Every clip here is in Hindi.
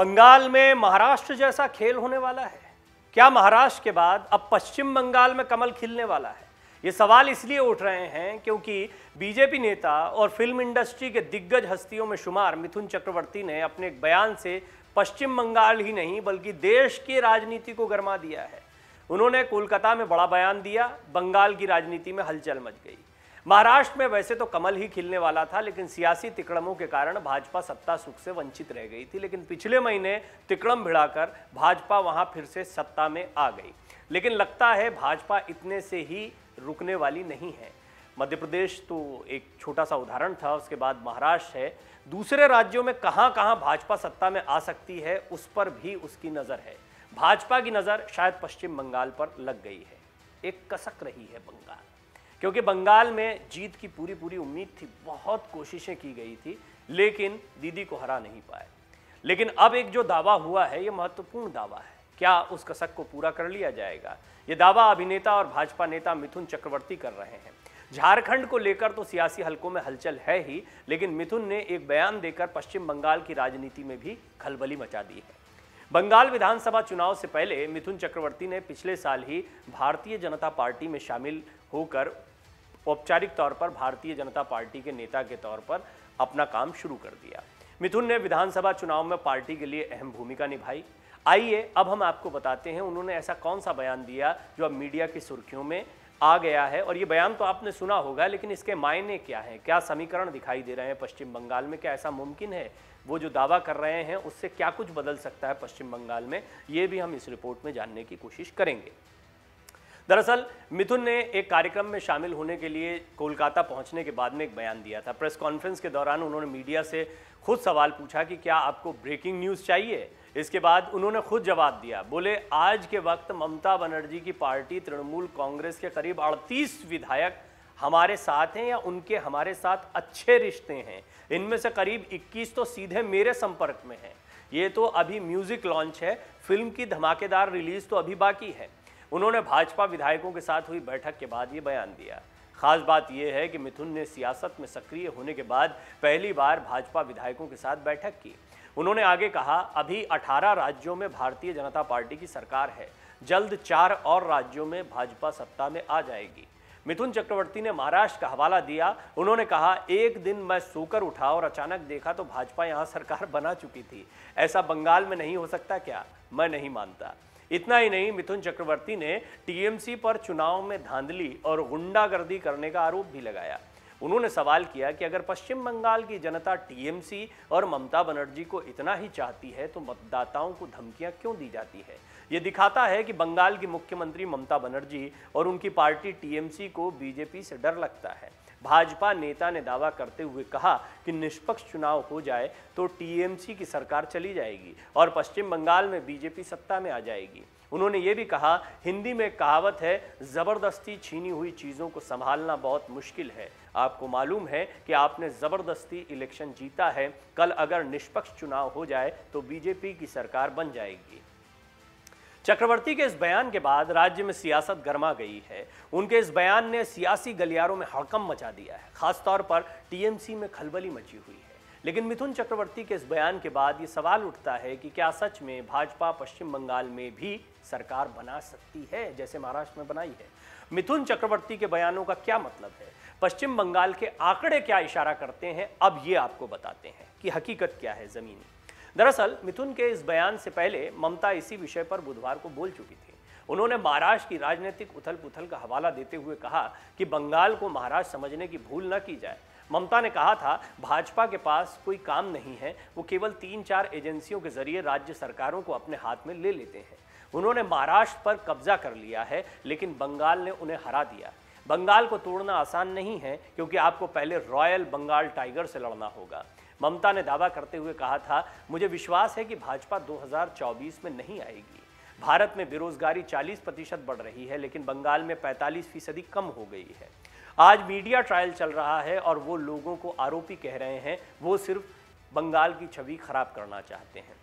बंगाल में महाराष्ट्र जैसा खेल होने वाला है क्या महाराष्ट्र के बाद अब पश्चिम बंगाल में कमल खिलने वाला है ये सवाल इसलिए उठ रहे हैं क्योंकि बीजेपी नेता और फिल्म इंडस्ट्री के दिग्गज हस्तियों में शुमार मिथुन चक्रवर्ती ने अपने एक बयान से पश्चिम बंगाल ही नहीं बल्कि देश की राजनीति को गरमा दिया है उन्होंने कोलकाता में बड़ा बयान दिया बंगाल की राजनीति में हलचल मच गई महाराष्ट्र में वैसे तो कमल ही खिलने वाला था लेकिन सियासी तिकड़मों के कारण भाजपा सत्ता सुख से वंचित रह गई थी लेकिन पिछले महीने तिकड़म भिड़ाकर भाजपा वहां फिर से सत्ता में आ गई लेकिन लगता है भाजपा इतने से ही रुकने वाली नहीं है मध्य प्रदेश तो एक छोटा सा उदाहरण था उसके बाद महाराष्ट्र है दूसरे राज्यों में कहाँ कहाँ भाजपा सत्ता में आ सकती है उस पर भी उसकी नज़र है भाजपा की नज़र शायद पश्चिम बंगाल पर लग गई है एक कसक रही है बंगाल क्योंकि बंगाल में जीत की पूरी पूरी उम्मीद थी बहुत कोशिशें की गई थी लेकिन दीदी को हरा नहीं पाए लेकिन अब एक जो दावा हुआ है ये महत्वपूर्ण दावा है क्या उस कसक को पूरा कर लिया जाएगा ये दावा अभिनेता और भाजपा नेता मिथुन चक्रवर्ती कर रहे हैं झारखंड को लेकर तो सियासी हलकों में हलचल है ही लेकिन मिथुन ने एक बयान देकर पश्चिम बंगाल की राजनीति में भी खलबली मचा दी है बंगाल विधानसभा चुनाव से पहले मिथुन चक्रवर्ती ने पिछले साल ही भारतीय जनता पार्टी में शामिल होकर औपचारिक तौर पर भारतीय जनता पार्टी के नेता के तौर पर अपना काम शुरू कर दिया मिथुन ने विधानसभा चुनाव में पार्टी के लिए अहम भूमिका निभाई आइए अब हम आपको बताते हैं उन्होंने ऐसा कौन सा बयान दिया जो अब मीडिया की सुर्खियों में आ गया है और ये बयान तो आपने सुना होगा लेकिन इसके मायने क्या हैं क्या समीकरण दिखाई दे रहे हैं पश्चिम बंगाल में क्या ऐसा मुमकिन है वो जो दावा कर रहे हैं उससे क्या कुछ बदल सकता है पश्चिम बंगाल में ये भी हम इस रिपोर्ट में जानने की कोशिश करेंगे दरअसल मिथुन ने एक कार्यक्रम में शामिल होने के लिए कोलकाता पहुंचने के बाद में एक बयान दिया था प्रेस कॉन्फ्रेंस के दौरान उन्होंने मीडिया से खुद सवाल पूछा कि क्या आपको ब्रेकिंग न्यूज़ चाहिए इसके बाद उन्होंने खुद जवाब दिया बोले आज के वक्त ममता बनर्जी की पार्टी तृणमूल कांग्रेस के करीब अड़तीस विधायक हमारे साथ हैं या उनके हमारे साथ अच्छे रिश्ते हैं इनमें से करीब 21 तो सीधे मेरे संपर्क में हैं ये तो अभी म्यूज़िक लॉन्च है फिल्म की धमाकेदार रिलीज़ तो अभी बाकी है उन्होंने भाजपा विधायकों के साथ हुई बैठक के बाद ये बयान दिया खास बात यह है कि मिथुन ने सियासत में सक्रिय होने के बाद पहली बार भाजपा विधायकों के साथ बैठक की उन्होंने आगे कहा अभी 18 राज्यों में भारतीय जनता पार्टी की सरकार है जल्द चार और राज्यों में भाजपा सत्ता में आ जाएगी मिथुन चक्रवर्ती ने महाराष्ट्र का हवाला दिया उन्होंने कहा एक दिन मैं सोकर उठा और अचानक देखा तो भाजपा यहाँ सरकार बना चुकी थी ऐसा बंगाल में नहीं हो सकता क्या मैं नहीं मानता इतना ही नहीं मिथुन चक्रवर्ती ने टीएमसी पर चुनाव में धांधली और गुंडागर्दी करने का आरोप भी लगाया उन्होंने सवाल किया कि अगर पश्चिम बंगाल की जनता टीएमसी और ममता बनर्जी को इतना ही चाहती है तो मतदाताओं को धमकियां क्यों दी जाती है ये दिखाता है कि बंगाल की मुख्यमंत्री ममता बनर्जी और उनकी पार्टी टीएमसी को बीजेपी से डर लगता है भाजपा नेता ने दावा करते हुए कहा कि निष्पक्ष चुनाव हो जाए तो टीएमसी की सरकार चली जाएगी और पश्चिम बंगाल में बीजेपी सत्ता में आ जाएगी उन्होंने ये भी कहा हिंदी में कहावत है ज़बरदस्ती छीनी हुई चीज़ों को संभालना बहुत मुश्किल है आपको मालूम है कि आपने ज़बरदस्ती इलेक्शन जीता है कल अगर निष्पक्ष चुनाव हो जाए तो बीजेपी की सरकार बन जाएगी चक्रवर्ती के इस बयान के बाद राज्य में सियासत गर्मा गई है उनके इस बयान ने सियासी गलियारों में हड़कम मचा दिया है खासतौर पर टीएमसी में खलबली मची हुई है लेकिन मिथुन चक्रवर्ती के इस बयान के बाद ये सवाल उठता है कि क्या सच में भाजपा पश्चिम बंगाल में भी सरकार बना सकती है जैसे महाराष्ट्र में बनाई है मिथुन चक्रवर्ती के बयानों का क्या मतलब है पश्चिम बंगाल के आंकड़े क्या इशारा करते हैं अब ये आपको बताते हैं कि हकीकत क्या है ज़मीनी दरअसल मिथुन के इस बयान से पहले ममता इसी विषय पर बुधवार को बोल चुकी थी उन्होंने महाराष्ट्र की राजनीतिक उथल पुथल का हवाला देते हुए कहा कि बंगाल को महाराष्ट्र समझने की भूल न की जाए ममता ने कहा था भाजपा के पास कोई काम नहीं है वो केवल तीन चार एजेंसियों के जरिए राज्य सरकारों को अपने हाथ में ले लेते हैं उन्होंने महाराष्ट्र पर कब्जा कर लिया है लेकिन बंगाल ने उन्हें हरा दिया बंगाल को तोड़ना आसान नहीं है क्योंकि आपको पहले रॉयल बंगाल टाइगर से लड़ना होगा ममता ने दावा करते हुए कहा था मुझे विश्वास है कि भाजपा 2024 में नहीं आएगी भारत में बेरोजगारी 40 प्रतिशत बढ़ रही है लेकिन बंगाल में 45 फीसदी कम हो गई है आज मीडिया ट्रायल चल रहा है और वो लोगों को आरोपी कह रहे हैं वो सिर्फ बंगाल की छवि खराब करना चाहते हैं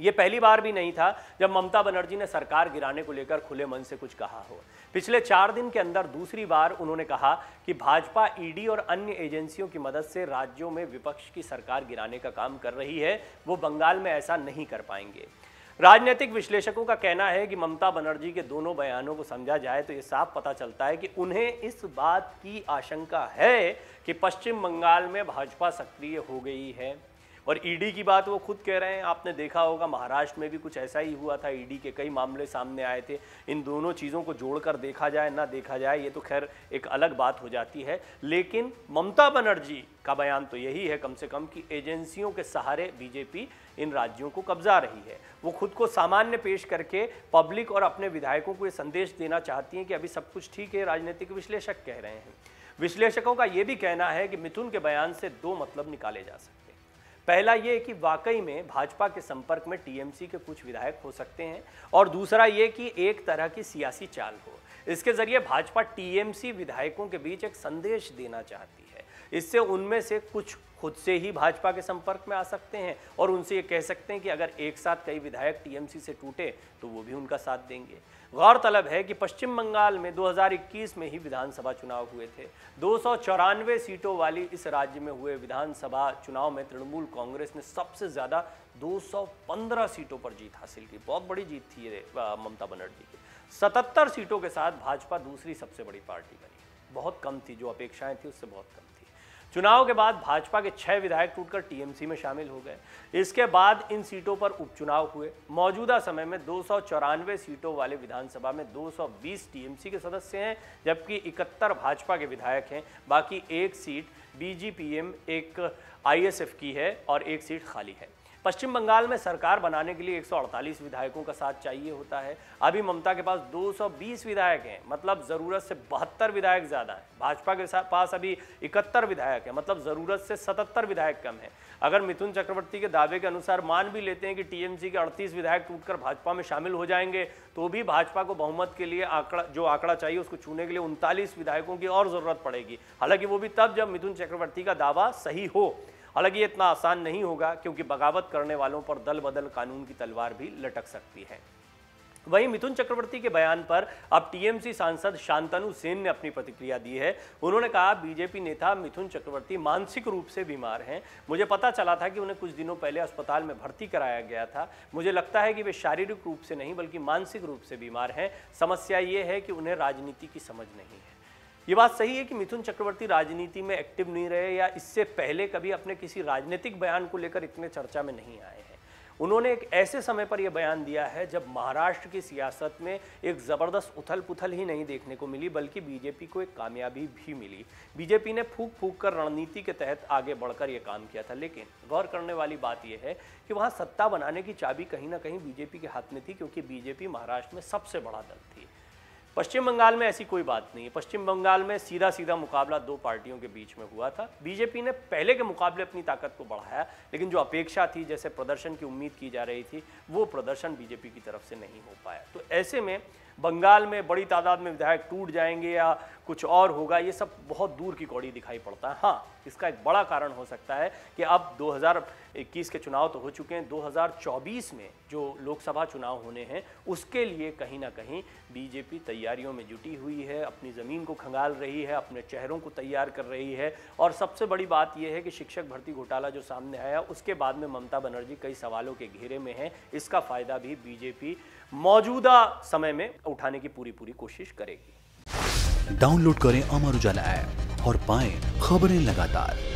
ये पहली बार भी नहीं था जब ममता बनर्जी ने सरकार गिराने को लेकर खुले मन से कुछ कहा हो पिछले चार दिन के अंदर दूसरी बार उन्होंने कहा कि भाजपा ईडी और अन्य एजेंसियों की मदद से राज्यों में विपक्ष की सरकार गिराने का काम कर रही है वो बंगाल में ऐसा नहीं कर पाएंगे राजनीतिक विश्लेषकों का कहना है कि ममता बनर्जी के दोनों बयानों को समझा जाए तो ये साफ पता चलता है कि उन्हें इस बात की आशंका है कि पश्चिम बंगाल में भाजपा सक्रिय हो गई है और ईडी e की बात वो खुद कह रहे हैं आपने देखा होगा महाराष्ट्र में भी कुछ ऐसा ही हुआ था ईडी e के कई मामले सामने आए थे इन दोनों चीज़ों को जोड़कर देखा जाए ना देखा जाए ये तो खैर एक अलग बात हो जाती है लेकिन ममता बनर्जी का बयान तो यही है कम से कम कि एजेंसियों के सहारे बीजेपी इन राज्यों को कब्जा रही है वो खुद को सामान्य पेश करके पब्लिक और अपने विधायकों को ये संदेश देना चाहती हैं कि अभी सब कुछ ठीक है राजनीतिक विश्लेषक कह रहे हैं विश्लेषकों का ये भी कहना है कि मिथुन के बयान से दो मतलब निकाले जा सकते पहला ये कि वाकई में भाजपा के संपर्क में टीएमसी के कुछ विधायक हो सकते हैं और दूसरा ये कि एक तरह की सियासी चाल हो इसके जरिए भाजपा टीएमसी विधायकों के बीच एक संदेश देना चाहती है इससे उनमें से कुछ खुद से ही भाजपा के संपर्क में आ सकते हैं और उनसे ये कह सकते हैं कि अगर एक साथ कई विधायक टीएमसी से टूटे तो वो भी उनका साथ देंगे गौरतलब है कि पश्चिम बंगाल में 2021 में ही विधानसभा चुनाव हुए थे दो सीटों वाली इस राज्य में हुए विधानसभा चुनाव में तृणमूल कांग्रेस ने सबसे ज़्यादा 215 सीटों पर जीत हासिल की बहुत बड़ी जीत थी ममता बनर्जी की सतहत्तर सीटों के साथ भाजपा दूसरी सबसे बड़ी पार्टी बनी बहुत कम थी जो अपेक्षाएं थी उससे बहुत कम चुनाव के बाद भाजपा के छह विधायक टूटकर टीएमसी में शामिल हो गए इसके बाद इन सीटों पर उपचुनाव हुए मौजूदा समय में दो सीटों वाले विधानसभा में 220 टीएमसी के सदस्य हैं जबकि इकहत्तर भाजपा के विधायक हैं बाकी एक सीट बीजीपीएम एक आईएसएफ की है और एक सीट खाली है पश्चिम बंगाल में सरकार बनाने के लिए 148 विधायकों का साथ चाहिए होता है अभी ममता के पास 220 विधायक हैं मतलब ज़रूरत से बहत्तर विधायक ज़्यादा हैं भाजपा के पास अभी इकहत्तर विधायक हैं मतलब ज़रूरत से 77 विधायक कम हैं अगर मिथुन चक्रवर्ती के दावे के अनुसार मान भी लेते हैं कि टीएमसी के अड़तीस विधायक टूटकर भाजपा में शामिल हो जाएंगे तो भी भाजपा को बहुमत के लिए आंकड़ा जो आंकड़ा चाहिए उसको छूने के लिए उनतालीस विधायकों की और ज़रूरत पड़ेगी हालांकि वो भी तब जब मिथुन चक्रवर्ती का दावा सही हो हालांकि इतना आसान नहीं होगा क्योंकि बगावत करने वालों पर दल बदल कानून की तलवार भी लटक सकती है वहीं मिथुन चक्रवर्ती के बयान पर अब टीएमसी सांसद शांतनु सेन ने अपनी प्रतिक्रिया दी है उन्होंने कहा बीजेपी नेता मिथुन चक्रवर्ती मानसिक रूप से बीमार हैं मुझे पता चला था कि उन्हें कुछ दिनों पहले अस्पताल में भर्ती कराया गया था मुझे लगता है कि वे शारीरिक रूप से नहीं बल्कि मानसिक रूप से बीमार हैं समस्या ये है कि उन्हें राजनीति की समझ नहीं है ये बात सही है कि मिथुन चक्रवर्ती राजनीति में एक्टिव नहीं रहे या इससे पहले कभी अपने किसी राजनीतिक बयान को लेकर इतने चर्चा में नहीं आए हैं उन्होंने एक ऐसे समय पर यह बयान दिया है जब महाराष्ट्र की सियासत में एक ज़बरदस्त उथल पुथल ही नहीं देखने को मिली बल्कि बीजेपी को एक कामयाबी भी मिली बीजेपी ने फूक फूक कर रणनीति के तहत आगे बढ़कर यह काम किया था लेकिन गौर करने वाली बात यह है कि वहाँ सत्ता बनाने की चाबी कहीं ना कहीं बीजेपी के हाथ में थी क्योंकि बीजेपी महाराष्ट्र में सबसे बड़ा दल थी पश्चिम बंगाल में ऐसी कोई बात नहीं है पश्चिम बंगाल में सीधा सीधा मुकाबला दो पार्टियों के बीच में हुआ था बीजेपी ने पहले के मुकाबले अपनी ताकत को बढ़ाया लेकिन जो अपेक्षा थी जैसे प्रदर्शन की उम्मीद की जा रही थी वो प्रदर्शन बीजेपी की तरफ से नहीं हो पाया तो ऐसे में बंगाल में बड़ी तादाद में विधायक टूट जाएंगे या कुछ और होगा ये सब बहुत दूर की कौड़ी दिखाई पड़ता है हाँ इसका एक बड़ा कारण हो सकता है कि अब 2000 इक्कीस के चुनाव तो हो चुके हैं 2024 में जो लोकसभा चुनाव होने हैं उसके लिए कहीं ना कहीं बीजेपी तैयारियों में जुटी हुई है अपनी ज़मीन को खंगाल रही है अपने चेहरों को तैयार कर रही है और सबसे बड़ी बात यह है कि शिक्षक भर्ती घोटाला जो सामने आया उसके बाद में ममता बनर्जी कई सवालों के घेरे में है इसका फ़ायदा भी बीजेपी मौजूदा समय में उठाने की पूरी पूरी कोशिश करेगी डाउनलोड करें अमर उजाला ऐप और पाएं खबरें लगातार